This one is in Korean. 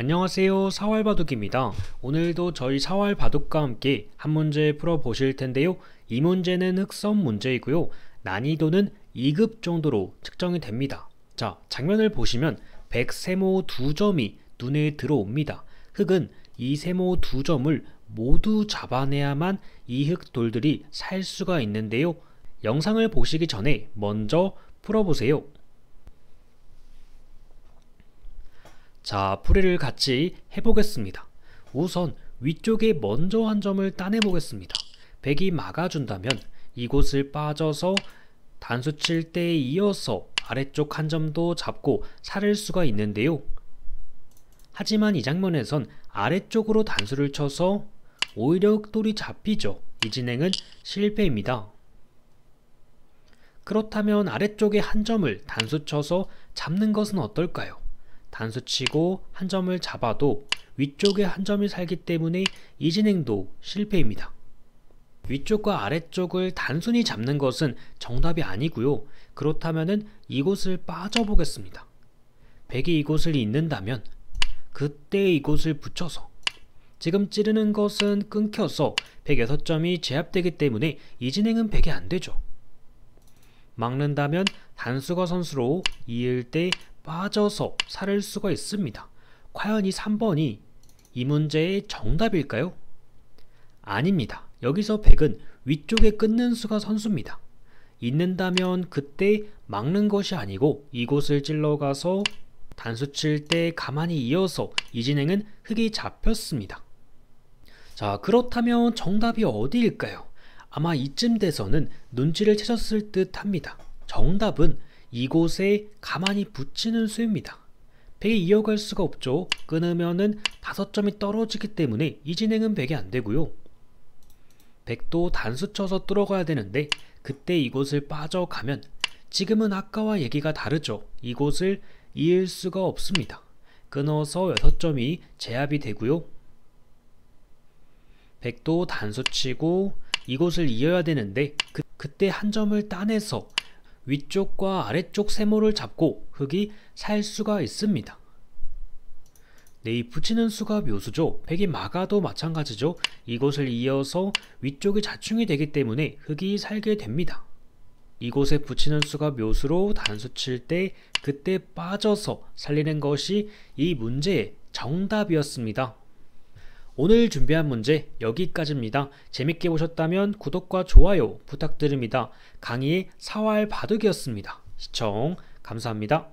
안녕하세요 사활바둑입니다 오늘도 저희 사활바둑과 함께 한 문제 풀어보실 텐데요 이 문제는 흑선 문제이고요 난이도는 2급 정도로 측정이 됩니다 자 장면을 보시면 백세모 두 점이 눈에 들어옵니다 흑은 이 세모 두 점을 모두 잡아내야만 이흑 돌들이 살 수가 있는데요 영상을 보시기 전에 먼저 풀어보세요 자, 풀이를 같이 해보겠습니다. 우선 위쪽에 먼저 한 점을 따내보겠습니다. 백이 막아준다면 이곳을 빠져서 단수 칠 때에 이어서 아래쪽 한 점도 잡고 살을 수가 있는데요. 하지만 이 장면에선 아래쪽으로 단수를 쳐서 오히려 돌이 잡히죠. 이 진행은 실패입니다. 그렇다면 아래쪽에 한 점을 단수 쳐서 잡는 것은 어떨까요? 단수치고 한 점을 잡아도 위쪽에 한 점이 살기 때문에 이 진행도 실패입니다. 위쪽과 아래쪽을 단순히 잡는 것은 정답이 아니고요. 그렇다면 이곳을 빠져보겠습니다. 백이 이곳을 잇는다면 그때 이곳을 붙여서 지금 찌르는 것은 끊겨서 106점이 제압되기 때문에 이 진행은 100이 안 되죠. 막는다면 단수가 선수로 2일 때 빠져서 살을 수가 있습니다. 과연 이 3번이 이 문제의 정답일까요? 아닙니다. 여기서 100은 위쪽에 끊는 수가 선수입니다. 있는다면 그때 막는 것이 아니고 이곳을 찔러가서 단수 칠 때 가만히 이어서 이 진행은 흙이 잡혔습니다. 자 그렇다면 정답이 어디일까요? 아마 이쯤 돼서는 눈치를 채셨을 듯 합니다. 정답은 이곳에 가만히 붙이는 수입니다. 1이 이어갈 수가 없죠. 끊으면은 5점이 떨어지기 때문에 이 진행은 1 0이안 되고요. 100도 단수 쳐서 뚫어가야 되는데 그때 이곳을 빠져가면 지금은 아까와 얘기가 다르죠. 이곳을 이을 수가 없습니다. 끊어서 6점이 제압이 되고요. 100도 단수 치고 이곳을 이어야 되는데 그, 그때 한 점을 따내서 위쪽과 아래쪽 세모를 잡고 흙이 살 수가 있습니다. 네, 이 붙이는 수가 묘수죠. 백이 막아도 마찬가지죠. 이곳을 이어서 위쪽이 자충이 되기 때문에 흙이 살게 됩니다. 이곳에 붙이는 수가 묘수로 단수 칠때 그때 빠져서 살리는 것이 이 문제의 정답이었습니다. 오늘 준비한 문제 여기까지입니다. 재밌게 보셨다면 구독과 좋아요 부탁드립니다. 강의 4월 바둑이었습니다. 시청 감사합니다.